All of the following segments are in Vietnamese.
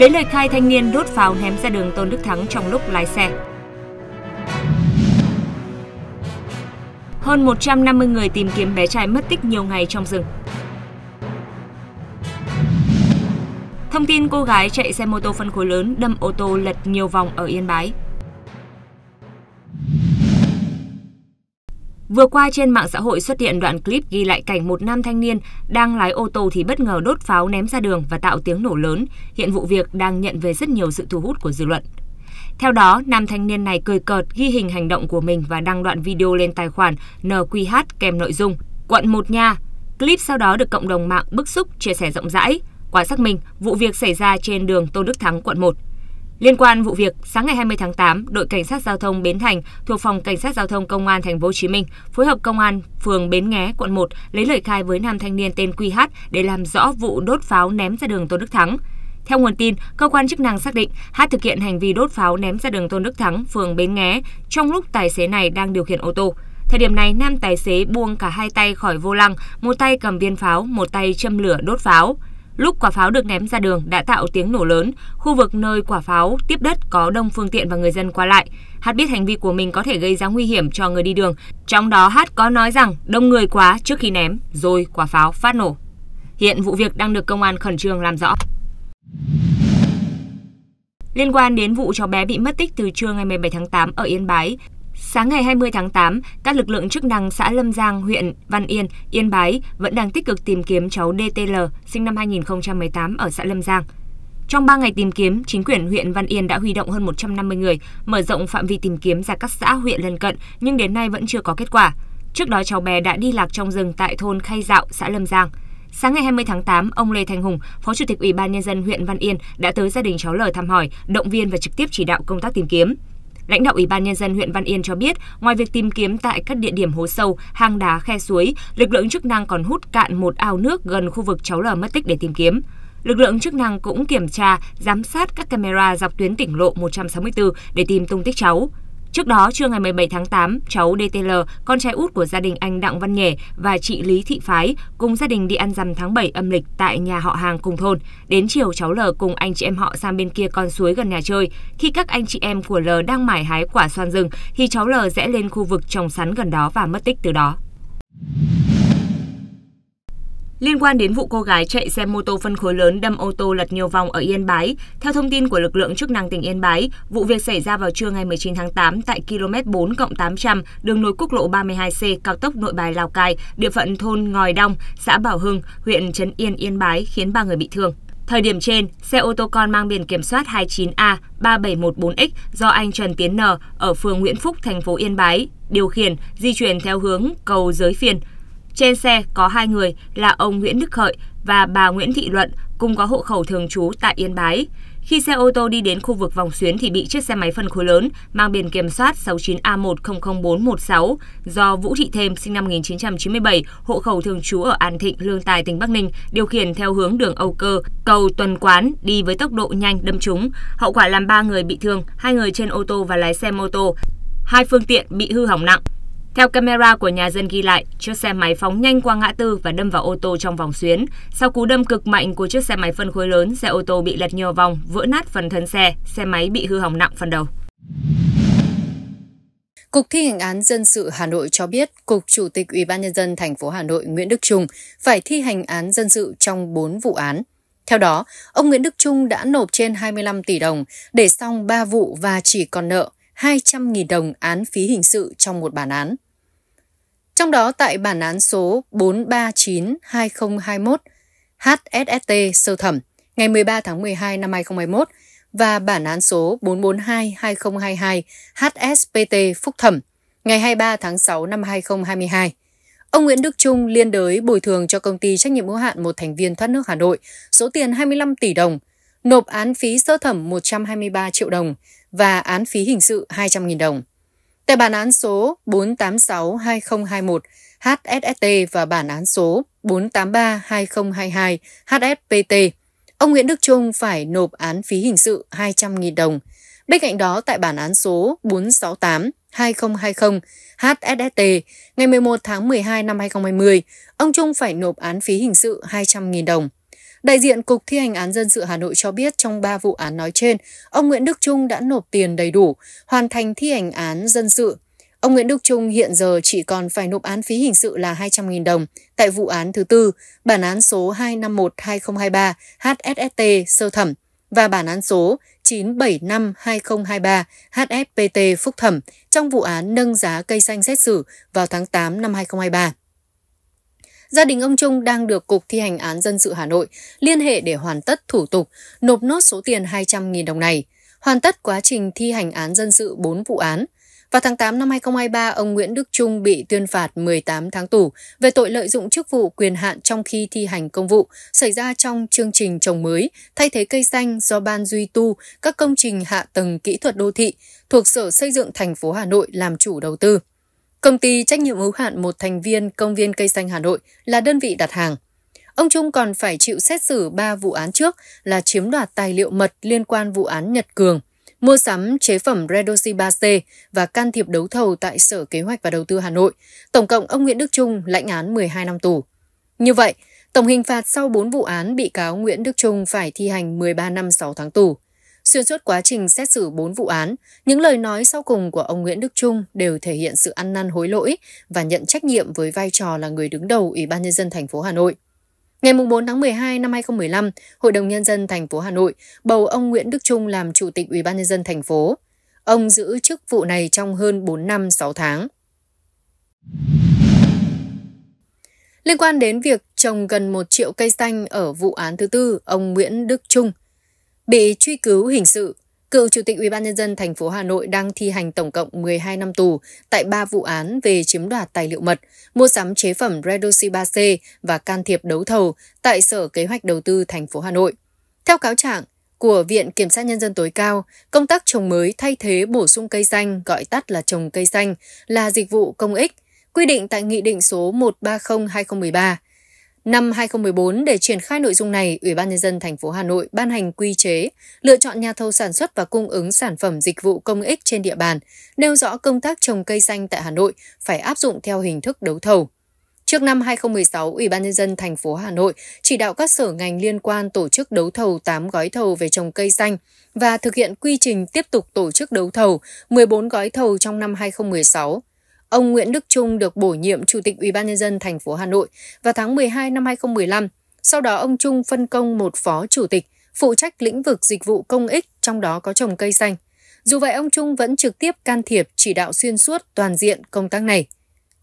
Lấy lời khai thanh niên đốt pháo ném ra đường Tôn Đức Thắng trong lúc lái xe. Hơn 150 người tìm kiếm bé trai mất tích nhiều ngày trong rừng. Thông tin cô gái chạy xe mô tô phân khối lớn đâm ô tô lật nhiều vòng ở Yên Bái. Vừa qua trên mạng xã hội xuất hiện đoạn clip ghi lại cảnh một nam thanh niên đang lái ô tô thì bất ngờ đốt pháo ném ra đường và tạo tiếng nổ lớn. Hiện vụ việc đang nhận về rất nhiều sự thu hút của dư luận. Theo đó, nam thanh niên này cười cợt ghi hình hành động của mình và đăng đoạn video lên tài khoản NQH kèm nội dung Quận một nha. Clip sau đó được cộng đồng mạng bức xúc chia sẻ rộng rãi. Qua xác minh, vụ việc xảy ra trên đường Tôn Đức Thắng, quận 1. Liên quan vụ việc, sáng ngày 20 tháng 8, đội cảnh sát giao thông Bến Thành thuộc phòng cảnh sát giao thông công an thành phố Hồ Chí Minh phối hợp công an phường Bến Nghé quận 1 lấy lời khai với nam thanh niên tên QH để làm rõ vụ đốt pháo ném ra đường Tôn Đức Thắng. Theo nguồn tin, cơ quan chức năng xác định Hát thực hiện hành vi đốt pháo ném ra đường Tôn Đức Thắng, phường Bến Nghé, trong lúc tài xế này đang điều khiển ô tô. Thời điểm này, nam tài xế buông cả hai tay khỏi vô lăng, một tay cầm viên pháo, một tay châm lửa đốt pháo. Lúc quả pháo được ném ra đường đã tạo tiếng nổ lớn, khu vực nơi quả pháo tiếp đất có đông phương tiện và người dân qua lại. Hát biết hành vi của mình có thể gây ra nguy hiểm cho người đi đường. Trong đó Hát có nói rằng đông người quá trước khi ném, rồi quả pháo phát nổ. Hiện vụ việc đang được công an khẩn trương làm rõ. Liên quan đến vụ cháu bé bị mất tích từ trưa ngày 17 tháng 8 ở Yên Bái, Sáng ngày 20 tháng 8, các lực lượng chức năng xã Lâm Giang, huyện Văn Yên, Yên Bái vẫn đang tích cực tìm kiếm cháu DTL, sinh năm 2018 ở xã Lâm Giang. Trong 3 ngày tìm kiếm, chính quyền huyện Văn Yên đã huy động hơn 150 người, mở rộng phạm vi tìm kiếm ra các xã huyện lân cận, nhưng đến nay vẫn chưa có kết quả. Trước đó cháu bé đã đi lạc trong rừng tại thôn Khay Dạo, xã Lâm Giang. Sáng ngày 20 tháng 8, ông Lê Thành Hùng, Phó Chủ tịch Ủy ban nhân dân huyện Văn Yên đã tới gia đình cháu L thăm hỏi, động viên và trực tiếp chỉ đạo công tác tìm kiếm. Lãnh đạo Ủy ban nhân dân huyện Văn Yên cho biết, ngoài việc tìm kiếm tại các địa điểm hố sâu, hang đá, khe suối, lực lượng chức năng còn hút cạn một ao nước gần khu vực cháu lở mất tích để tìm kiếm. Lực lượng chức năng cũng kiểm tra, giám sát các camera dọc tuyến tỉnh lộ 164 để tìm tung tích cháu. Trước đó, trưa ngày 17 tháng 8, cháu DTL, con trai út của gia đình anh Đặng Văn Nhể và chị Lý Thị Phái cùng gia đình đi ăn rằm tháng 7 âm lịch tại nhà họ hàng cùng thôn. Đến chiều cháu L cùng anh chị em họ sang bên kia con suối gần nhà chơi. Khi các anh chị em của L đang mải hái quả xoan rừng thì cháu L rẽ lên khu vực trồng sắn gần đó và mất tích từ đó. Liên quan đến vụ cô gái chạy xe mô tô phân khối lớn đâm ô tô lật nhiều vòng ở Yên Bái, theo thông tin của lực lượng chức năng tỉnh Yên Bái, vụ việc xảy ra vào trưa ngày 19 tháng 8 tại km 4 800 đường nối quốc lộ 32C cao tốc Nội Bài Lào Cai, địa phận thôn Ngòi Đông, xã Bảo Hưng, huyện Trấn Yên, Yên Bái khiến ba người bị thương. Thời điểm trên, xe ô tô con mang biển kiểm soát 29A3714X do anh Trần Tiến N ở phường Nguyễn Phúc, thành phố Yên Bái điều khiển di chuyển theo hướng cầu Giới phiền. Trên xe có hai người là ông Nguyễn Đức Hợi và bà Nguyễn Thị Luận cùng có hộ khẩu thường trú tại Yên Bái. Khi xe ô tô đi đến khu vực vòng xuyến thì bị chiếc xe máy phân khối lớn mang biển kiểm soát 69A100416 do Vũ Thị Thêm sinh năm 1997, hộ khẩu thường trú ở An Thịnh, Lương Tài, tỉnh Bắc Ninh điều khiển theo hướng đường Âu Cơ, cầu Tuần Quán đi với tốc độ nhanh đâm trúng. Hậu quả làm 3 người bị thương, hai người trên ô tô và lái xe mô tô. Hai phương tiện bị hư hỏng nặng. Theo camera của nhà dân ghi lại, chiếc xe máy phóng nhanh qua ngã tư và đâm vào ô tô trong vòng xuyến. Sau cú đâm cực mạnh của chiếc xe máy phân khối lớn, xe ô tô bị lật nhiều vòng, vỡ nát phần thân xe, xe máy bị hư hỏng nặng phần đầu. Cục thi hành án dân sự Hà Nội cho biết, Cục Chủ tịch Ủy ban nhân dân thành phố Hà Nội Nguyễn Đức Trung phải thi hành án dân sự trong 4 vụ án. Theo đó, ông Nguyễn Đức Trung đã nộp trên 25 tỷ đồng để xong 3 vụ và chỉ còn nợ 200.000 đồng án phí hình sự trong một bản án. Trong đó tại bản án số 439-2021 HSST sơ thẩm ngày 13 tháng 12 năm 2021 và bản án số 442-2022 HSPT phúc thẩm ngày 23 tháng 6 năm 2022. Ông Nguyễn Đức Trung liên đới bồi thường cho công ty trách nhiệm hữu hạn một thành viên thoát nước Hà Nội số tiền 25 tỷ đồng – nộp án phí sơ thẩm 123 triệu đồng và án phí hình sự 200.000 đồng. Tại bản án số 486-2021 HSST và bản án số 483-2022 HSPT, ông Nguyễn Đức Trung phải nộp án phí hình sự 200.000 đồng. Bên cạnh đó, tại bản án số 468 2020 HSST ngày 11 tháng 12 năm 2020, ông Trung phải nộp án phí hình sự 200.000 đồng. Đại diện Cục Thi hành án dân sự Hà Nội cho biết trong 3 vụ án nói trên, ông Nguyễn Đức Trung đã nộp tiền đầy đủ, hoàn thành thi hành án dân sự. Ông Nguyễn Đức Trung hiện giờ chỉ còn phải nộp án phí hình sự là 200.000 đồng tại vụ án thứ tư, bản án số 251-2023 HSST sơ thẩm và bản án số 975-2023 HFPT phúc thẩm trong vụ án nâng giá cây xanh xét xử vào tháng 8 năm 2023. Gia đình ông Trung đang được Cục Thi hành án dân sự Hà Nội liên hệ để hoàn tất thủ tục, nộp nốt số tiền 200.000 đồng này, hoàn tất quá trình thi hành án dân sự 4 vụ án. Vào tháng 8 năm 2023, ông Nguyễn Đức Trung bị tuyên phạt 18 tháng tù về tội lợi dụng chức vụ quyền hạn trong khi thi hành công vụ xảy ra trong chương trình trồng mới, thay thế cây xanh do Ban Duy Tu, các công trình hạ tầng kỹ thuật đô thị thuộc Sở Xây dựng thành phố Hà Nội làm chủ đầu tư. Công ty trách nhiệm hữu hạn một thành viên công viên cây xanh Hà Nội là đơn vị đặt hàng. Ông Trung còn phải chịu xét xử 3 vụ án trước là chiếm đoạt tài liệu mật liên quan vụ án Nhật Cường, mua sắm chế phẩm Redoxy 3C và can thiệp đấu thầu tại Sở Kế hoạch và Đầu tư Hà Nội. Tổng cộng ông Nguyễn Đức Trung lãnh án 12 năm tù. Như vậy, tổng hình phạt sau 4 vụ án bị cáo Nguyễn Đức Trung phải thi hành 13 năm 6 tháng tù. Xuyên suốt quá trình xét xử 4 vụ án, những lời nói sau cùng của ông Nguyễn Đức Trung đều thể hiện sự ăn năn hối lỗi và nhận trách nhiệm với vai trò là người đứng đầu Ủy ban nhân dân thành phố Hà Nội. Ngày 4 tháng 12 năm 2015, Hội đồng nhân dân thành phố Hà Nội bầu ông Nguyễn Đức Trung làm chủ tịch Ủy ban nhân dân thành phố. Ông giữ chức vụ này trong hơn 4 năm 6 tháng. Liên quan đến việc trồng gần 1 triệu cây xanh ở vụ án thứ tư, ông Nguyễn Đức Trung bị truy cứu hình sự. Cựu Chủ tịch UBND thành phố Hà Nội đang thi hành tổng cộng 12 năm tù tại 3 vụ án về chiếm đoạt tài liệu mật, mua sắm chế phẩm Redoxy 3C và can thiệp đấu thầu tại Sở Kế hoạch Đầu tư thành phố Hà Nội. Theo cáo trạng, của Viện Kiểm sát Nhân dân tối cao, công tác trồng mới thay thế bổ sung cây xanh gọi tắt là trồng cây xanh là dịch vụ công ích, quy định tại Nghị định số 130-2013 Năm 2014 để triển khai nội dung này, Ủy ban nhân dân thành phố Hà Nội ban hành quy chế lựa chọn nhà thầu sản xuất và cung ứng sản phẩm dịch vụ công ích trên địa bàn, nêu rõ công tác trồng cây xanh tại Hà Nội phải áp dụng theo hình thức đấu thầu. Trước năm 2016, Ủy ban nhân dân thành phố Hà Nội chỉ đạo các sở ngành liên quan tổ chức đấu thầu 8 gói thầu về trồng cây xanh và thực hiện quy trình tiếp tục tổ chức đấu thầu 14 gói thầu trong năm 2016 Ông Nguyễn Đức Trung được bổ nhiệm Chủ tịch Ủy ban nhân dân thành phố Hà Nội vào tháng 12 năm 2015. Sau đó ông Trung phân công một phó chủ tịch phụ trách lĩnh vực dịch vụ công ích, trong đó có trồng cây xanh. Dù vậy ông Trung vẫn trực tiếp can thiệp chỉ đạo xuyên suốt toàn diện công tác này.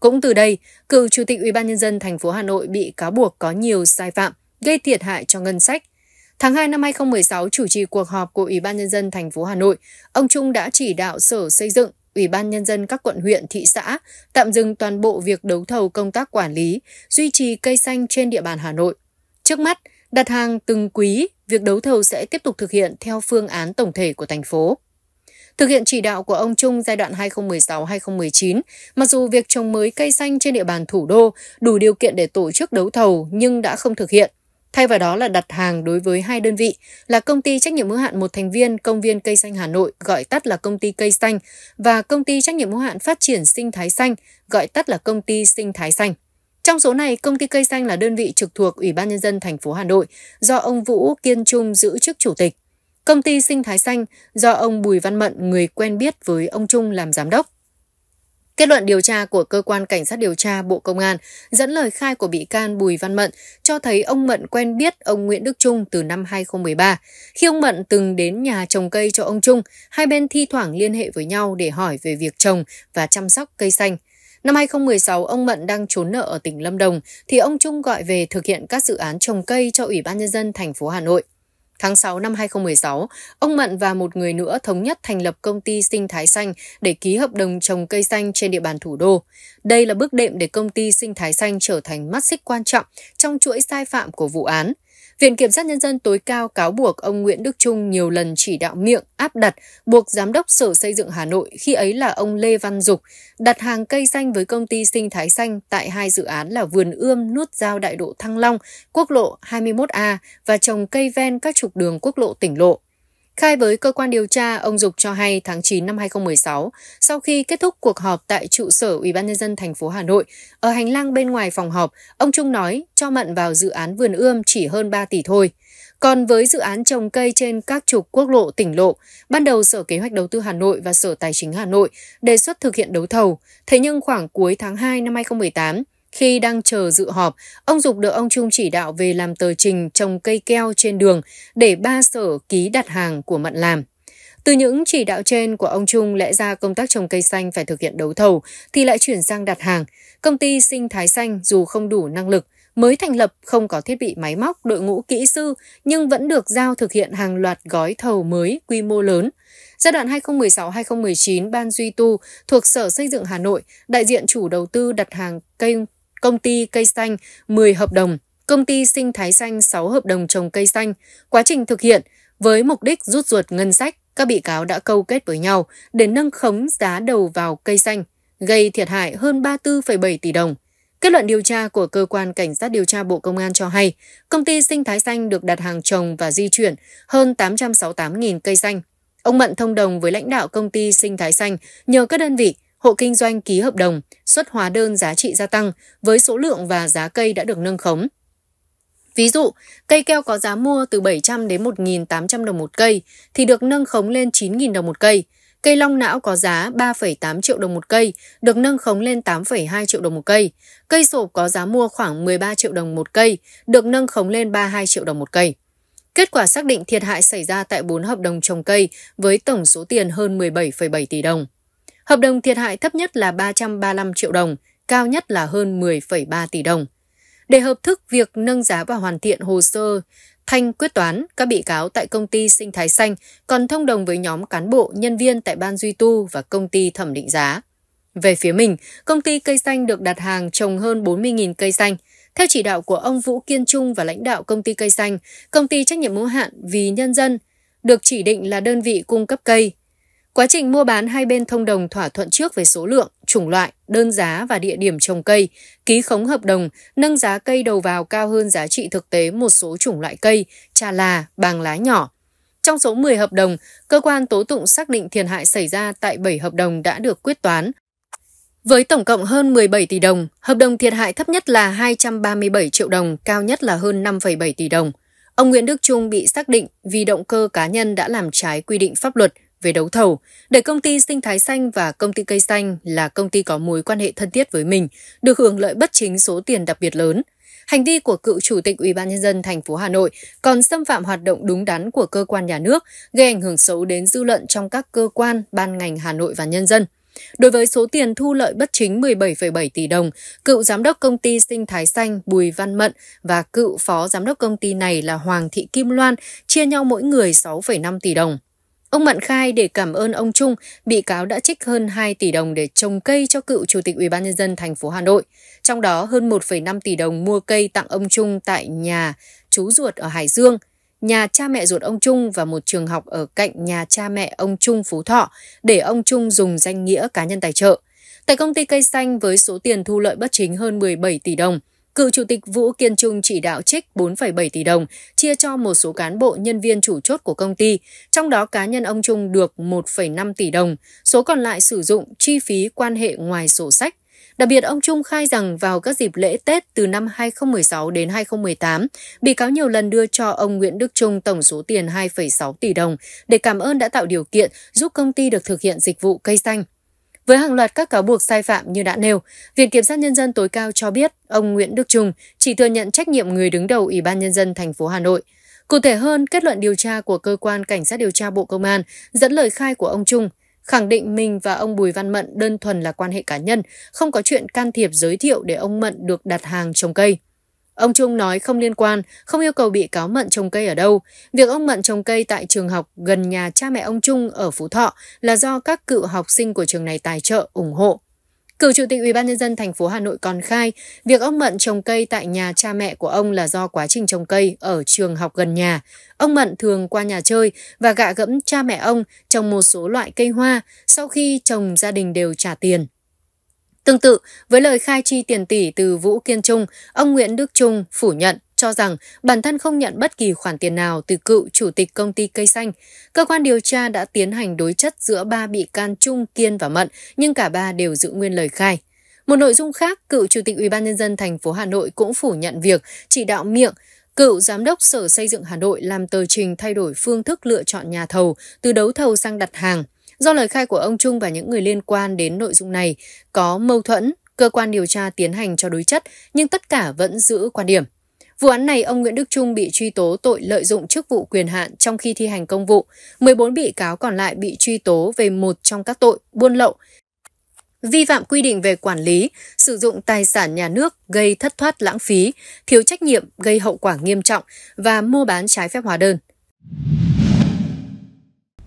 Cũng từ đây, cựu chủ tịch Ủy ban nhân dân thành phố Hà Nội bị cáo buộc có nhiều sai phạm, gây thiệt hại cho ngân sách. Tháng 2 năm 2016 chủ trì cuộc họp của Ủy ban nhân dân thành phố Hà Nội, ông Trung đã chỉ đạo Sở Xây dựng Ủy ban Nhân dân các quận huyện, thị xã tạm dừng toàn bộ việc đấu thầu công tác quản lý, duy trì cây xanh trên địa bàn Hà Nội. Trước mắt, đặt hàng từng quý, việc đấu thầu sẽ tiếp tục thực hiện theo phương án tổng thể của thành phố. Thực hiện chỉ đạo của ông Trung giai đoạn 2016-2019, mặc dù việc trồng mới cây xanh trên địa bàn thủ đô đủ điều kiện để tổ chức đấu thầu nhưng đã không thực hiện, Thay vào đó là đặt hàng đối với hai đơn vị là công ty trách nhiệm hữu hạn một thành viên công viên cây xanh Hà Nội gọi tắt là công ty cây xanh và công ty trách nhiệm hữu hạn phát triển sinh thái xanh gọi tắt là công ty sinh thái xanh. Trong số này, công ty cây xanh là đơn vị trực thuộc Ủy ban nhân dân thành phố Hà Nội do ông Vũ Kiên Trung giữ chức chủ tịch. Công ty Sinh Thái Xanh do ông Bùi Văn Mận, người quen biết với ông Trung làm giám đốc. Kết luận điều tra của Cơ quan Cảnh sát điều tra Bộ Công an dẫn lời khai của bị can Bùi Văn Mận cho thấy ông Mận quen biết ông Nguyễn Đức Trung từ năm 2013. Khi ông Mận từng đến nhà trồng cây cho ông Trung, hai bên thi thoảng liên hệ với nhau để hỏi về việc trồng và chăm sóc cây xanh. Năm 2016, ông Mận đang trốn nợ ở tỉnh Lâm Đồng thì ông Trung gọi về thực hiện các dự án trồng cây cho Ủy ban Nhân dân thành phố Hà Nội. Tháng 6 năm 2016, ông Mận và một người nữa thống nhất thành lập công ty Sinh Thái Xanh để ký hợp đồng trồng cây xanh trên địa bàn thủ đô. Đây là bước đệm để công ty Sinh Thái Xanh trở thành mắt xích quan trọng trong chuỗi sai phạm của vụ án – Viện Kiểm sát Nhân dân tối cao cáo buộc ông Nguyễn Đức Trung nhiều lần chỉ đạo miệng áp đặt buộc Giám đốc Sở Xây dựng Hà Nội khi ấy là ông Lê Văn Dục đặt hàng cây xanh với công ty Sinh Thái Xanh tại hai dự án là Vườn Ươm nút giao đại độ Thăng Long, quốc lộ 21A và trồng cây ven các trục đường quốc lộ tỉnh lộ. Khai với cơ quan điều tra, ông Dục cho hay tháng 9 năm 2016, sau khi kết thúc cuộc họp tại trụ sở Ủy ban nhân dân thành phố Hà Nội, ở hành lang bên ngoài phòng họp, ông Trung nói cho mận vào dự án vườn ươm chỉ hơn 3 tỷ thôi. Còn với dự án trồng cây trên các trục quốc lộ tỉnh lộ, ban đầu Sở Kế hoạch Đầu tư Hà Nội và Sở Tài chính Hà Nội đề xuất thực hiện đấu thầu. Thế nhưng khoảng cuối tháng 2 năm 2018, khi đang chờ dự họp, ông Dục được ông Trung chỉ đạo về làm tờ trình trồng cây keo trên đường để ba sở ký đặt hàng của Mận làm. Từ những chỉ đạo trên của ông Trung lẽ ra công tác trồng cây xanh phải thực hiện đấu thầu thì lại chuyển sang đặt hàng. Công ty sinh thái xanh dù không đủ năng lực, mới thành lập không có thiết bị máy móc, đội ngũ kỹ sư nhưng vẫn được giao thực hiện hàng loạt gói thầu mới quy mô lớn. Giai đoạn 2016-2019, Ban Duy Tu thuộc Sở Xây dựng Hà Nội, đại diện chủ đầu tư đặt hàng cây công ty cây xanh 10 hợp đồng, công ty sinh thái xanh 6 hợp đồng trồng cây xanh. Quá trình thực hiện, với mục đích rút ruột ngân sách, các bị cáo đã câu kết với nhau để nâng khống giá đầu vào cây xanh, gây thiệt hại hơn 34,7 tỷ đồng. Kết luận điều tra của Cơ quan Cảnh sát điều tra Bộ Công an cho hay, công ty Sinh Thái Xanh được đặt hàng trồng và di chuyển hơn 868.000 cây xanh. Ông Mận thông đồng với lãnh đạo công ty Sinh Thái Xanh nhờ các đơn vị hộ kinh doanh ký hợp đồng, xuất hóa đơn giá trị gia tăng với số lượng và giá cây đã được nâng khống. Ví dụ, cây keo có giá mua từ 700 đến 1.800 đồng một cây thì được nâng khống lên 9.000 đồng một cây. Cây long não có giá 3,8 triệu đồng một cây, được nâng khống lên 8,2 triệu đồng một cây. Cây sộp có giá mua khoảng 13 triệu đồng một cây, được nâng khống lên 32 triệu đồng một cây. Kết quả xác định thiệt hại xảy ra tại 4 hợp đồng trồng cây với tổng số tiền hơn 17,7 tỷ đồng. Hợp đồng thiệt hại thấp nhất là 335 triệu đồng, cao nhất là hơn 10,3 tỷ đồng. Để hợp thức việc nâng giá và hoàn thiện hồ sơ thanh quyết toán, các bị cáo tại công ty Sinh Thái Xanh còn thông đồng với nhóm cán bộ, nhân viên tại Ban Duy Tu và công ty thẩm định giá. Về phía mình, công ty cây xanh được đặt hàng trồng hơn 40.000 cây xanh. Theo chỉ đạo của ông Vũ Kiên Trung và lãnh đạo công ty cây xanh, công ty trách nhiệm hữu hạn vì nhân dân được chỉ định là đơn vị cung cấp cây, Quá trình mua bán hai bên thông đồng thỏa thuận trước về số lượng, chủng loại, đơn giá và địa điểm trồng cây, ký khống hợp đồng, nâng giá cây đầu vào cao hơn giá trị thực tế một số chủng loại cây, trà là, bàng lá nhỏ. Trong số 10 hợp đồng, cơ quan tố tụng xác định thiệt hại xảy ra tại 7 hợp đồng đã được quyết toán. Với tổng cộng hơn 17 tỷ đồng, hợp đồng thiệt hại thấp nhất là 237 triệu đồng, cao nhất là hơn 5,7 tỷ đồng. Ông Nguyễn Đức Trung bị xác định vì động cơ cá nhân đã làm trái quy định pháp luật – về đấu thầu để công ty Sinh Thái Xanh và công ty Cây Xanh là công ty có mối quan hệ thân thiết với mình, được hưởng lợi bất chính số tiền đặc biệt lớn. Hành vi của cựu chủ tịch Ủy ban nhân dân thành phố Hà Nội còn xâm phạm hoạt động đúng đắn của cơ quan nhà nước, gây ảnh hưởng xấu đến dư luận trong các cơ quan, ban ngành Hà Nội và nhân dân. Đối với số tiền thu lợi bất chính 17,7 tỷ đồng, cựu giám đốc công ty Sinh Thái Xanh Bùi Văn Mận và cựu phó giám đốc công ty này là Hoàng Thị Kim Loan chia nhau mỗi người 6,5 tỷ đồng. Ông Mận khai để cảm ơn ông Trung, bị cáo đã trích hơn 2 tỷ đồng để trồng cây cho cựu Chủ tịch UBND thành phố Hà Nội. Trong đó hơn 1,5 tỷ đồng mua cây tặng ông Trung tại nhà chú ruột ở Hải Dương, nhà cha mẹ ruột ông Trung và một trường học ở cạnh nhà cha mẹ ông Trung Phú Thọ để ông Trung dùng danh nghĩa cá nhân tài trợ. Tại công ty Cây Xanh với số tiền thu lợi bất chính hơn 17 tỷ đồng, Cựu Chủ tịch Vũ Kiên Trung chỉ đạo trích 4,7 tỷ đồng chia cho một số cán bộ nhân viên chủ chốt của công ty, trong đó cá nhân ông Trung được 1,5 tỷ đồng, số còn lại sử dụng chi phí quan hệ ngoài sổ sách. Đặc biệt, ông Trung khai rằng vào các dịp lễ Tết từ năm 2016 đến 2018, bị cáo nhiều lần đưa cho ông Nguyễn Đức Trung tổng số tiền 2,6 tỷ đồng để cảm ơn đã tạo điều kiện giúp công ty được thực hiện dịch vụ cây xanh. Với hàng loạt các cáo buộc sai phạm như đã nêu, Viện Kiểm sát Nhân dân tối cao cho biết ông Nguyễn Đức Trung chỉ thừa nhận trách nhiệm người đứng đầu Ủy ban Nhân dân thành phố Hà Nội. Cụ thể hơn, kết luận điều tra của Cơ quan Cảnh sát điều tra Bộ Công an dẫn lời khai của ông Trung, khẳng định mình và ông Bùi Văn Mận đơn thuần là quan hệ cá nhân, không có chuyện can thiệp giới thiệu để ông Mận được đặt hàng trồng cây. Ông Trung nói không liên quan, không yêu cầu bị cáo Mận trồng cây ở đâu. Việc ông Mận trồng cây tại trường học gần nhà cha mẹ ông Trung ở Phú Thọ là do các cựu học sinh của trường này tài trợ, ủng hộ. Cựu Chủ tịch UBND thành phố Hà Nội còn khai, việc ông Mận trồng cây tại nhà cha mẹ của ông là do quá trình trồng cây ở trường học gần nhà. Ông Mận thường qua nhà chơi và gạ gẫm cha mẹ ông trồng một số loại cây hoa, sau khi trồng gia đình đều trả tiền. Tương tự, với lời khai chi tiền tỷ từ Vũ Kiên Trung, ông Nguyễn Đức Trung phủ nhận cho rằng bản thân không nhận bất kỳ khoản tiền nào từ cựu chủ tịch công ty Cây Xanh. Cơ quan điều tra đã tiến hành đối chất giữa ba bị can Trung, Kiên và Mận, nhưng cả ba đều giữ nguyên lời khai. Một nội dung khác, cựu chủ tịch ủy ban nhân dân thành phố Hà Nội cũng phủ nhận việc chỉ đạo miệng Cựu giám đốc Sở Xây dựng Hà Nội làm tờ trình thay đổi phương thức lựa chọn nhà thầu từ đấu thầu sang đặt hàng. Do lời khai của ông Trung và những người liên quan đến nội dung này có mâu thuẫn, cơ quan điều tra tiến hành cho đối chất, nhưng tất cả vẫn giữ quan điểm. Vụ án này, ông Nguyễn Đức Trung bị truy tố tội lợi dụng chức vụ quyền hạn trong khi thi hành công vụ. 14 bị cáo còn lại bị truy tố về một trong các tội buôn lậu, vi phạm quy định về quản lý, sử dụng tài sản nhà nước gây thất thoát lãng phí, thiếu trách nhiệm gây hậu quả nghiêm trọng và mua bán trái phép hóa đơn.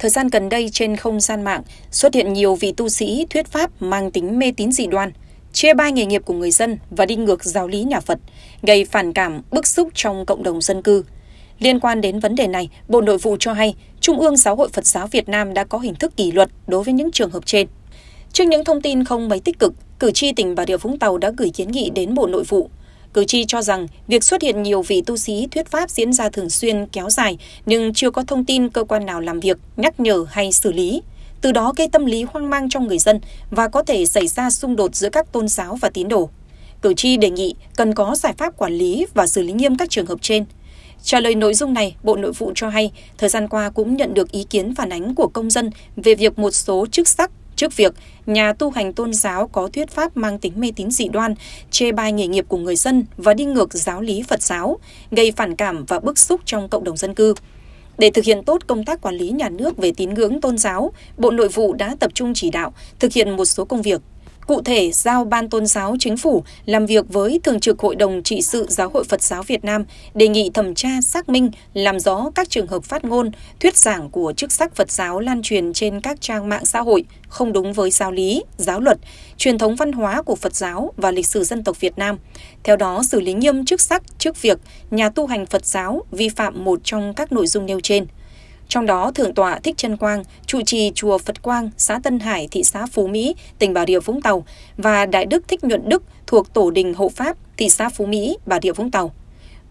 Thời gian gần đây trên không gian mạng xuất hiện nhiều vị tu sĩ thuyết pháp mang tính mê tín dị đoan, chia bai nghề nghiệp của người dân và đi ngược giáo lý nhà Phật, gây phản cảm, bức xúc trong cộng đồng dân cư. Liên quan đến vấn đề này, Bộ Nội vụ cho hay Trung ương Giáo hội Phật giáo Việt Nam đã có hình thức kỷ luật đối với những trường hợp trên. Trước những thông tin không mấy tích cực, cử tri tỉnh Bà Rịa Vũng Tàu đã gửi kiến nghị đến Bộ Nội vụ Cử tri cho rằng việc xuất hiện nhiều vị tu sĩ thuyết pháp diễn ra thường xuyên kéo dài nhưng chưa có thông tin cơ quan nào làm việc, nhắc nhở hay xử lý. Từ đó gây tâm lý hoang mang trong người dân và có thể xảy ra xung đột giữa các tôn giáo và tín đồ. Cử tri đề nghị cần có giải pháp quản lý và xử lý nghiêm các trường hợp trên. Trả lời nội dung này, Bộ Nội vụ cho hay, thời gian qua cũng nhận được ý kiến phản ánh của công dân về việc một số chức sắc trước việc nhà tu hành tôn giáo có thuyết pháp mang tính mê tín dị đoan, chê bai nghề nghiệp của người dân và đi ngược giáo lý Phật giáo, gây phản cảm và bức xúc trong cộng đồng dân cư. Để thực hiện tốt công tác quản lý nhà nước về tín ngưỡng tôn giáo, Bộ Nội vụ đã tập trung chỉ đạo thực hiện một số công việc cụ thể giao Ban Tôn giáo Chính phủ làm việc với Thường trực Hội đồng Trị sự Giáo hội Phật giáo Việt Nam đề nghị thẩm tra xác minh, làm rõ các trường hợp phát ngôn, thuyết giảng của chức sắc Phật giáo lan truyền trên các trang mạng xã hội không đúng với giáo lý, giáo luật, truyền thống văn hóa của Phật giáo và lịch sử dân tộc Việt Nam. Theo đó, xử lý nghiêm chức sắc, chức việc, nhà tu hành Phật giáo vi phạm một trong các nội dung nêu trên trong đó Thượng tọa Thích Trân Quang, trụ trì chùa Phật Quang, xã Tân Hải, thị xã Phú Mỹ, tỉnh Bà Rịa Vũng Tàu và Đại đức Thích Nhuận Đức thuộc Tổ đình Hộ Pháp, thị xã Phú Mỹ, Bà Rịa Vũng Tàu.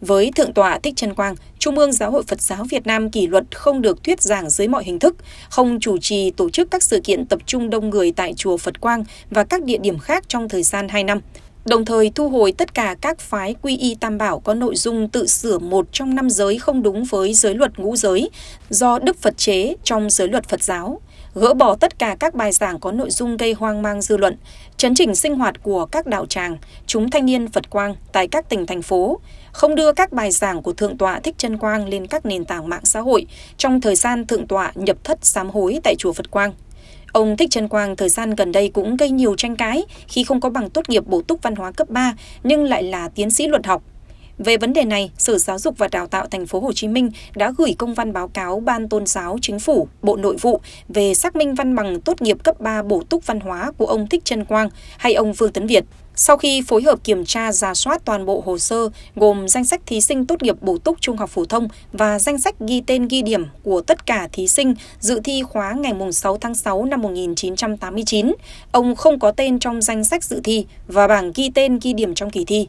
Với Thượng tọa Thích Trân Quang, Trung ương Giáo hội Phật giáo Việt Nam kỷ luật không được thuyết giảng dưới mọi hình thức, không chủ trì tổ chức các sự kiện tập trung đông người tại chùa Phật Quang và các địa điểm khác trong thời gian hai năm, đồng thời thu hồi tất cả các phái quy y tam bảo có nội dung tự sửa một trong năm giới không đúng với giới luật ngũ giới do Đức Phật chế trong giới luật Phật giáo, gỡ bỏ tất cả các bài giảng có nội dung gây hoang mang dư luận, chấn chỉnh sinh hoạt của các đạo tràng, chúng thanh niên Phật Quang tại các tỉnh thành phố, không đưa các bài giảng của Thượng tọa Thích Chân Quang lên các nền tảng mạng xã hội trong thời gian Thượng tọa nhập thất sám hối tại chùa Phật Quang. Ông Thích Trần Quang thời gian gần đây cũng gây nhiều tranh cãi khi không có bằng tốt nghiệp bổ túc văn hóa cấp 3 nhưng lại là tiến sĩ luật học. Về vấn đề này, Sở Giáo dục và Đào tạo Thành phố Hồ Chí Minh đã gửi công văn báo cáo Ban Tôn giáo Chính phủ, Bộ Nội vụ về xác minh văn bằng tốt nghiệp cấp 3 bổ túc văn hóa của ông Thích Trân Quang hay ông Vương Tấn Việt. Sau khi phối hợp kiểm tra giả soát toàn bộ hồ sơ gồm danh sách thí sinh tốt nghiệp bổ túc trung học phổ thông và danh sách ghi tên ghi điểm của tất cả thí sinh dự thi khóa ngày 6 tháng 6 năm 1989, ông không có tên trong danh sách dự thi và bảng ghi tên ghi điểm trong kỳ thi.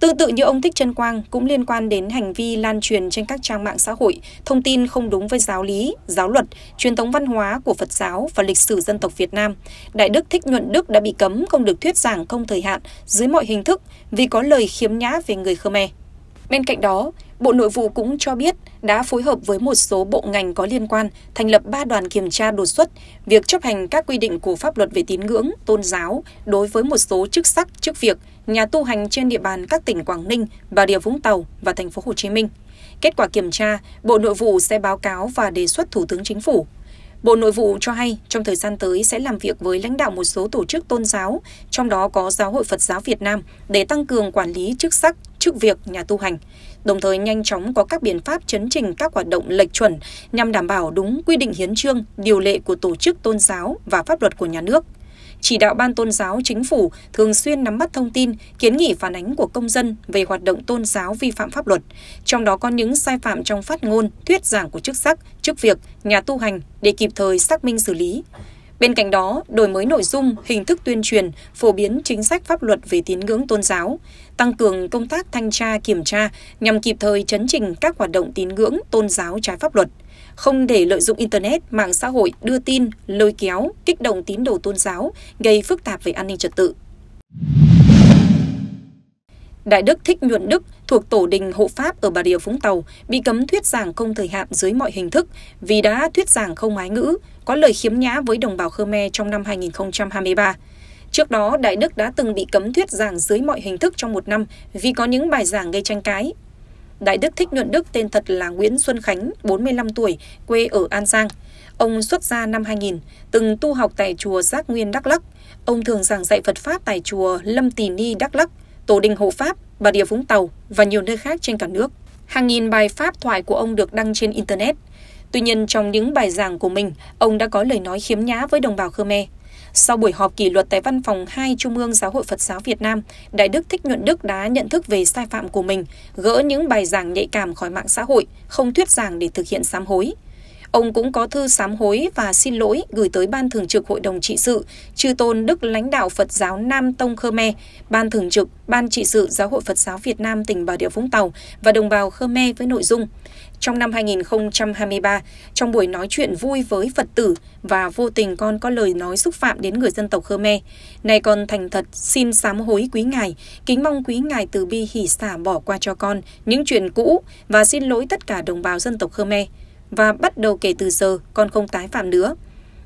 Tương tự như ông Thích Trân Quang cũng liên quan đến hành vi lan truyền trên các trang mạng xã hội thông tin không đúng với giáo lý, giáo luật, truyền thống văn hóa của Phật giáo và lịch sử dân tộc Việt Nam. Đại đức Thích Nhuận Đức đã bị cấm không được thuyết giảng không thời hạn dưới mọi hình thức vì có lời khiếm nhã về người Khmer. Bên cạnh đó, Bộ Nội vụ cũng cho biết đã phối hợp với một số bộ ngành có liên quan thành lập 3 đoàn kiểm tra đột xuất việc chấp hành các quy định của pháp luật về tín ngưỡng, tôn giáo đối với một số chức sắc, chức việc – nhà tu hành trên địa bàn các tỉnh Quảng Ninh, Bà Rịa Vũng Tàu và thành phố Hồ Chí Minh. Kết quả kiểm tra, Bộ Nội vụ sẽ báo cáo và đề xuất Thủ tướng Chính phủ. Bộ Nội vụ cho hay trong thời gian tới sẽ làm việc với lãnh đạo một số tổ chức tôn giáo, trong đó có Giáo hội Phật giáo Việt Nam để tăng cường quản lý chức sắc, chức việc nhà tu hành, đồng thời nhanh chóng có các biện pháp chấn trình các hoạt động lệch chuẩn nhằm đảm bảo đúng quy định hiến trương, điều lệ của tổ chức tôn giáo và pháp luật của nhà nước chỉ đạo ban tôn giáo chính phủ thường xuyên nắm bắt thông tin, kiến nghị phản ánh của công dân về hoạt động tôn giáo vi phạm pháp luật, trong đó có những sai phạm trong phát ngôn, thuyết giảng của chức sắc, chức việc, nhà tu hành để kịp thời xác minh xử lý. Bên cạnh đó, đổi mới nội dung, hình thức tuyên truyền, phổ biến chính sách pháp luật về tín ngưỡng tôn giáo, tăng cường công tác thanh tra kiểm tra nhằm kịp thời chấn trình các hoạt động tín ngưỡng tôn giáo trái pháp luật không để lợi dụng Internet, mạng xã hội đưa tin, lôi kéo, kích động tín đồ tôn giáo, gây phức tạp về an ninh trật tự. Đại Đức Thích Nhuận Đức thuộc Tổ đình Hộ Pháp ở Bà Rịa Vũng Tàu bị cấm thuyết giảng không thời hạn dưới mọi hình thức vì đã thuyết giảng không ái ngữ, có lời khiếm nhã với đồng bào Khmer trong năm 2023. Trước đó, Đại Đức đã từng bị cấm thuyết giảng dưới mọi hình thức trong một năm vì có những bài giảng gây tranh cãi Đại Đức Thích Nhuận Đức tên thật là Nguyễn Xuân Khánh, 45 tuổi, quê ở An Giang. Ông xuất gia năm 2000, từng tu học tại chùa Giác Nguyên Đắk Lắk. Ông thường giảng dạy Phật Pháp tại chùa Lâm Tỳ Ni Đắk Lắk, Tổ đình Hộ Pháp, Bà Địa Vũng Tàu và nhiều nơi khác trên cả nước. Hàng nghìn bài pháp thoại của ông được đăng trên Internet. Tuy nhiên, trong những bài giảng của mình, ông đã có lời nói khiếm nhã với đồng bào Khmer. Sau buổi họp kỷ luật tại Văn phòng hai Trung ương Giáo hội Phật giáo Việt Nam, Đại đức Thích Nhuận Đức đã nhận thức về sai phạm của mình, gỡ những bài giảng nhạy cảm khỏi mạng xã hội, không thuyết giảng để thực hiện sám hối. Ông cũng có thư sám hối và xin lỗi gửi tới Ban Thường trực Hội đồng Trị sự, Chư Tôn Đức lãnh đạo Phật giáo Nam Tông Khmer, Ban Thường trực, Ban Trị sự Giáo hội Phật giáo Việt Nam tỉnh Bà Rịa Vũng Tàu và đồng bào Khmer với nội dung trong năm 2023, trong buổi nói chuyện vui với Phật tử và vô tình con có lời nói xúc phạm đến người dân tộc Khmer. Nay con thành thật xin sám hối quý ngài, kính mong quý ngài từ bi hỉ xả bỏ qua cho con những chuyện cũ và xin lỗi tất cả đồng bào dân tộc Khmer và bắt đầu kể từ giờ con không tái phạm nữa.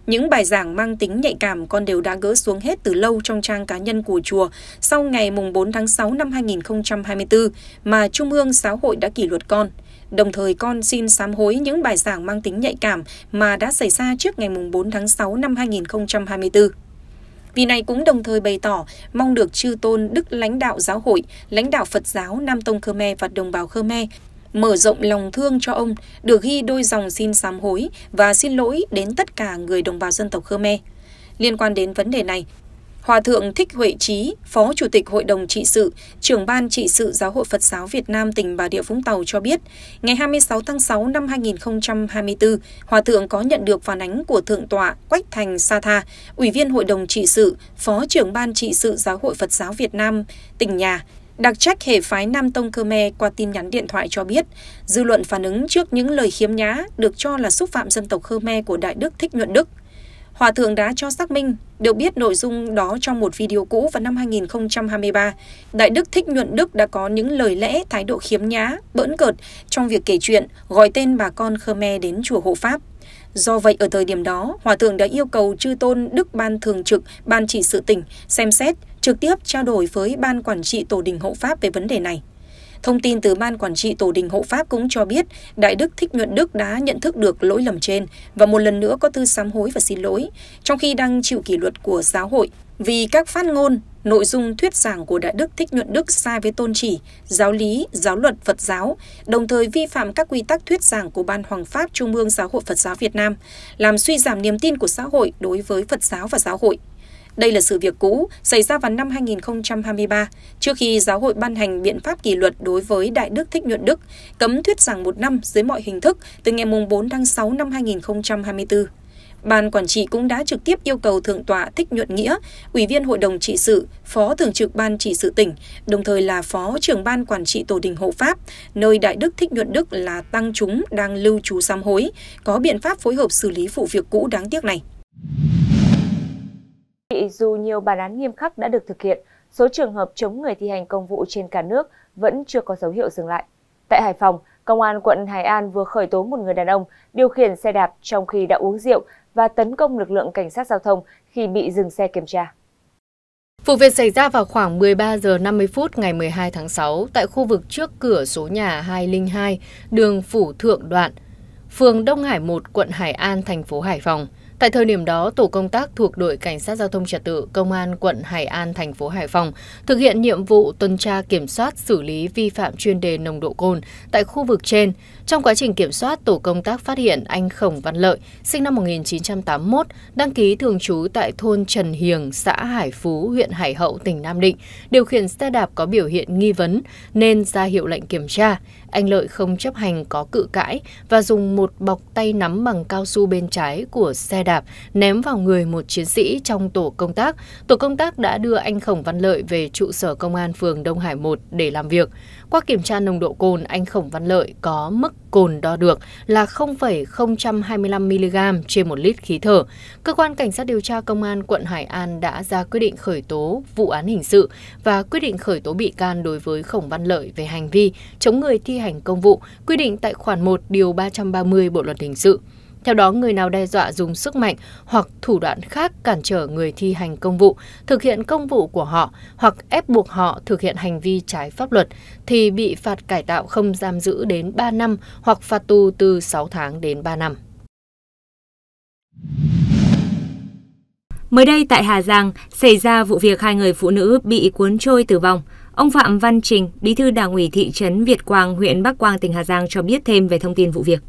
Những bài giảng mang tính nhạy cảm con đều đã gỡ xuống hết từ lâu trong trang cá nhân của chùa sau ngày 4 tháng 6 năm 2024 mà Trung ương Giáo hội đã kỷ luật con. Đồng thời con xin sám hối những bài giảng mang tính nhạy cảm mà đã xảy ra trước ngày 4 tháng 6 năm 2024. Vì này cũng đồng thời bày tỏ mong được chư tôn đức lãnh đạo giáo hội, lãnh đạo Phật giáo Nam Tông Khmer và đồng bào Khmer mở rộng lòng thương cho ông, được ghi đôi dòng xin sám hối và xin lỗi đến tất cả người đồng bào dân tộc Khmer. Liên quan đến vấn đề này, Hòa thượng Thích Huệ Trí, Phó Chủ tịch Hội đồng Trị sự, trưởng ban trị sự Giáo hội Phật giáo Việt Nam tỉnh Bà Địa Vũng Tàu cho biết, ngày 26 tháng 6 năm 2024, Hòa thượng có nhận được phản ánh của Thượng tọa Quách Thành Sa Tha, Ủy viên Hội đồng Trị sự, Phó trưởng ban trị sự Giáo hội Phật giáo Việt Nam tỉnh nhà Đặc trách hệ phái Nam Tông Cơ Me qua tin nhắn điện thoại cho biết, dư luận phản ứng trước những lời khiếm nhã được cho là xúc phạm dân tộc Me của Đại Đức Thích Nhuận Đức. Hòa thượng đã cho xác minh, được biết nội dung đó trong một video cũ vào năm 2023, Đại Đức Thích Nhuận Đức đã có những lời lẽ, thái độ khiếm nhã, bỡn cợt trong việc kể chuyện, gọi tên bà con Me đến chùa hộ Pháp. Do vậy, ở thời điểm đó, Hòa thượng đã yêu cầu chư tôn Đức Ban Thường trực, Ban Chỉ sự tỉnh xem xét trực tiếp trao đổi với Ban Quản trị Tổ đình Hộ Pháp về vấn đề này. Thông tin từ Ban Quản trị Tổ đình Hộ Pháp cũng cho biết Đại Đức Thích Nhuận Đức đã nhận thức được lỗi lầm trên và một lần nữa có thư sám hối và xin lỗi, trong khi đang chịu kỷ luật của giáo hội vì các phát ngôn, nội dung thuyết giảng của Đại Đức Thích Nhuận Đức sai với tôn chỉ, giáo lý, giáo luật Phật giáo, đồng thời vi phạm các quy tắc thuyết giảng của Ban Hoàng Pháp Trung ương Giáo hội Phật giáo Việt Nam, làm suy giảm niềm tin của xã hội đối với Phật giáo và giáo hội. Đây là sự việc cũ xảy ra vào năm 2023, trước khi giáo hội ban hành biện pháp kỷ luật đối với Đại Đức Thích Nhuận Đức, cấm thuyết giảng một năm dưới mọi hình thức từ ngày 4 tháng 6 năm 2024. Ban quản trị cũng đã trực tiếp yêu cầu Thượng tọa Thích Nhuận Nghĩa, Ủy viên Hội đồng trị sự, Phó Thường trực Ban trị sự tỉnh, đồng thời là Phó trưởng Ban quản trị Tổ đình Hộ Pháp, nơi Đại Đức Thích Nhuận Đức là tăng chúng đang lưu trú sám hối, có biện pháp phối hợp xử lý vụ việc cũ đáng tiếc này. Dù nhiều bản án nghiêm khắc đã được thực hiện, số trường hợp chống người thi hành công vụ trên cả nước vẫn chưa có dấu hiệu dừng lại. Tại Hải Phòng, Công an quận Hải An vừa khởi tố một người đàn ông điều khiển xe đạp trong khi đã uống rượu và tấn công lực lượng cảnh sát giao thông khi bị dừng xe kiểm tra. Vụ việc xảy ra vào khoảng 13 giờ 50 phút ngày 12 tháng 6 tại khu vực trước cửa số nhà 202, đường Phủ Thượng Đoạn, phường Đông Hải 1, quận Hải An, thành phố Hải Phòng. Tại thời điểm đó, tổ công tác thuộc đội cảnh sát giao thông trật tự công an quận Hải An thành phố Hải Phòng thực hiện nhiệm vụ tuần tra kiểm soát xử lý vi phạm chuyên đề nồng độ cồn tại khu vực trên trong quá trình kiểm soát, tổ công tác phát hiện anh Khổng Văn Lợi, sinh năm 1981, đăng ký thường trú tại thôn Trần Hiền, xã Hải Phú, huyện Hải Hậu, tỉnh Nam Định, điều khiển xe đạp có biểu hiện nghi vấn nên ra hiệu lệnh kiểm tra. Anh Lợi không chấp hành có cự cãi và dùng một bọc tay nắm bằng cao su bên trái của xe đạp ném vào người một chiến sĩ trong tổ công tác. Tổ công tác đã đưa anh Khổng Văn Lợi về trụ sở công an phường Đông Hải 1 để làm việc. Qua kiểm tra nồng độ cồn, anh Khổng Văn Lợi có mức cồn đo được là 0,025mg trên một lít khí thở. Cơ quan Cảnh sát điều tra Công an quận Hải An đã ra quyết định khởi tố vụ án hình sự và quyết định khởi tố bị can đối với Khổng Văn Lợi về hành vi chống người thi hành công vụ quy định tại khoản 1 điều 330 Bộ Luật Hình sự. Theo đó, người nào đe dọa dùng sức mạnh hoặc thủ đoạn khác cản trở người thi hành công vụ, thực hiện công vụ của họ hoặc ép buộc họ thực hiện hành vi trái pháp luật thì bị phạt cải tạo không giam giữ đến 3 năm hoặc phạt tù từ 6 tháng đến 3 năm. Mới đây tại Hà Giang xảy ra vụ việc hai người phụ nữ bị cuốn trôi tử vong. Ông Phạm Văn Trình, bí thư đảng ủy thị trấn Việt Quang, huyện Bắc Quang, tỉnh Hà Giang cho biết thêm về thông tin vụ việc.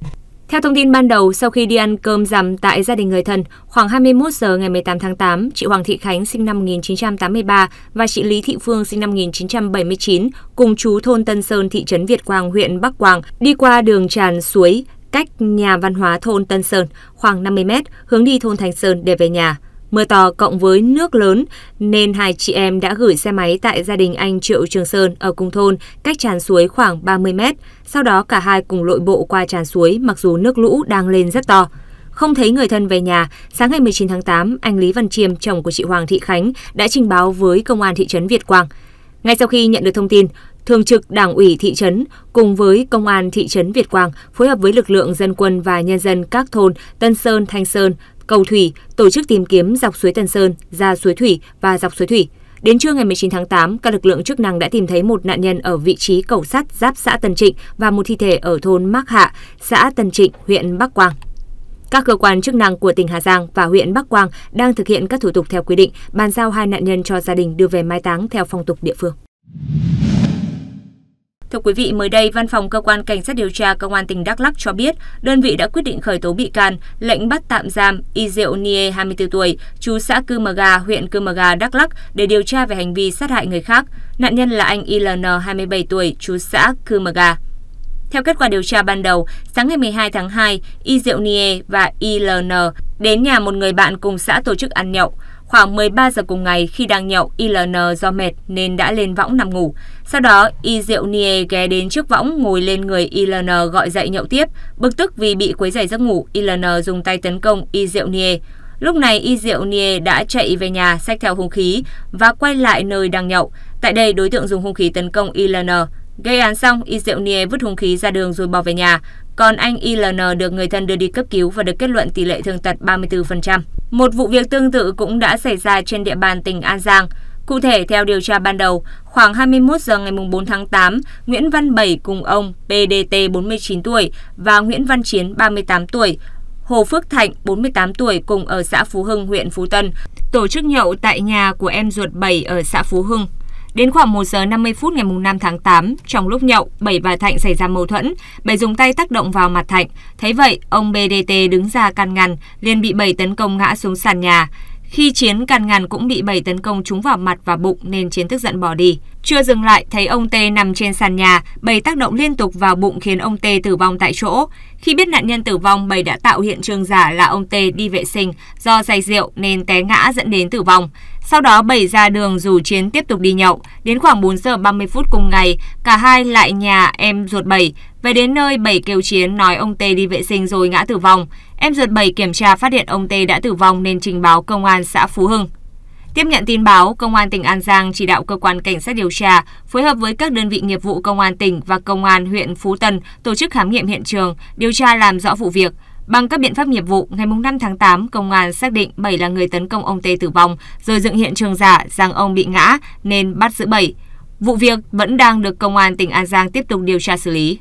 Theo thông tin ban đầu, sau khi đi ăn cơm rằm tại gia đình người thân, khoảng 21 giờ ngày 18 tháng 8, chị Hoàng Thị Khánh sinh năm 1983 và chị Lý Thị Phương sinh năm 1979 cùng chú thôn Tân Sơn, thị trấn Việt Quang, huyện Bắc Quang đi qua đường tràn suối cách nhà văn hóa thôn Tân Sơn khoảng 50 mét hướng đi thôn Thành Sơn để về nhà. Mưa to cộng với nước lớn nên hai chị em đã gửi xe máy tại gia đình anh Triệu Trường Sơn ở cùng thôn, cách tràn suối khoảng 30 mét. Sau đó cả hai cùng lội bộ qua tràn suối mặc dù nước lũ đang lên rất to. Không thấy người thân về nhà, sáng ngày 19 tháng 8, anh Lý Văn Chiêm, chồng của chị Hoàng Thị Khánh, đã trình báo với công an thị trấn Việt Quang. Ngay sau khi nhận được thông tin, Thường trực Đảng ủy thị trấn cùng với Công an thị trấn Việt Quang phối hợp với lực lượng dân quân và nhân dân các thôn Tân Sơn, Thanh Sơn, cầu thủy, tổ chức tìm kiếm dọc suối Tân Sơn, ra suối thủy và dọc suối thủy. Đến trưa ngày 19 tháng 8, các lực lượng chức năng đã tìm thấy một nạn nhân ở vị trí cầu sắt giáp xã Tân Trịnh và một thi thể ở thôn Mác Hạ, xã Tân Trịnh, huyện Bắc Quang. Các cơ quan chức năng của tỉnh Hà Giang và huyện Bắc Quang đang thực hiện các thủ tục theo quy định, bàn giao hai nạn nhân cho gia đình đưa về mai táng theo phong tục địa phương. Thưa quý vị, mới đây, Văn phòng Cơ quan Cảnh sát điều tra Công an tỉnh Đắk lắc cho biết, đơn vị đã quyết định khởi tố bị can, lệnh bắt tạm giam y diệu Nie, 24 tuổi, chú xã Cư Mờ Gà, huyện Cư Mờ Gà, Đắk lắc để điều tra về hành vi sát hại người khác. Nạn nhân là anh ILN, 27 tuổi, chú xã Cư Mờ Gà. Theo kết quả điều tra ban đầu, sáng ngày 12 tháng 2, Y Diệu Nie và ILN đến nhà một người bạn cùng xã tổ chức ăn nhậu. Khoảng 13 giờ cùng ngày khi đang nhậu, ILN do mệt nên đã lên võng nằm ngủ. Sau đó, Y Diệu Nie ghé đến trước võng ngồi lên người ILN gọi dậy nhậu tiếp. Bực tức vì bị quấy giày giấc ngủ, ILN dùng tay tấn công Y Diệu Nie. Lúc này Y Diệu Nie đã chạy về nhà xách theo hung khí và quay lại nơi đang nhậu. Tại đây đối tượng dùng hung khí tấn công ILN. Gây án xong, Y Diệu Nie vứt hung khí ra đường rồi bỏ về nhà còn anh ILN được người thân đưa đi cấp cứu và được kết luận tỷ lệ thương tật 34%. Một vụ việc tương tự cũng đã xảy ra trên địa bàn tỉnh An Giang. Cụ thể, theo điều tra ban đầu, khoảng 21 giờ ngày 4 tháng 8, Nguyễn Văn Bảy cùng ông PDT 49 tuổi và Nguyễn Văn Chiến 38 tuổi, Hồ Phước Thạnh 48 tuổi cùng ở xã Phú Hưng, huyện Phú Tân, tổ chức nhậu tại nhà của em ruột Bảy ở xã Phú Hưng, Đến khoảng 1 giờ 50 phút ngày 5 tháng 8, trong lúc nhậu, Bảy và Thạnh xảy ra mâu thuẫn. Bảy dùng tay tác động vào mặt Thạnh. Thấy vậy, ông BDT đứng ra can ngăn, liền bị Bảy tấn công ngã xuống sàn nhà. Khi Chiến càn ngàn cũng bị bầy tấn công trúng vào mặt và bụng nên Chiến tức giận bỏ đi. Chưa dừng lại, thấy ông T nằm trên sàn nhà, bầy tác động liên tục vào bụng khiến ông T tử vong tại chỗ. Khi biết nạn nhân tử vong, bầy đã tạo hiện trường giả là ông T đi vệ sinh do say rượu nên té ngã dẫn đến tử vong. Sau đó bầy ra đường rủ Chiến tiếp tục đi nhậu. Đến khoảng 4 giờ 30 phút cùng ngày, cả hai lại nhà em ruột bầy. Về đến nơi, bầy kêu Chiến nói ông T đi vệ sinh rồi ngã tử vong. Em ruột bảy kiểm tra phát hiện ông Tê đã tử vong nên trình báo công an xã Phú Hưng. Tiếp nhận tin báo, Công an tỉnh An Giang chỉ đạo cơ quan cảnh sát điều tra phối hợp với các đơn vị nghiệp vụ Công an tỉnh và Công an huyện Phú Tân tổ chức khám nghiệm hiện trường, điều tra làm rõ vụ việc. Bằng các biện pháp nghiệp vụ, ngày 5 tháng 8, công an xác định Bảy là người tấn công ông Tê tử vong, rồi dựng hiện trường giả rằng ông bị ngã nên bắt giữ Bảy. Vụ việc vẫn đang được Công an tỉnh An Giang tiếp tục điều tra xử lý.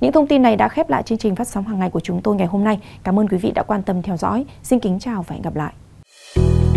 Những thông tin này đã khép lại chương trình phát sóng hàng ngày của chúng tôi ngày hôm nay. Cảm ơn quý vị đã quan tâm theo dõi. Xin kính chào và hẹn gặp lại.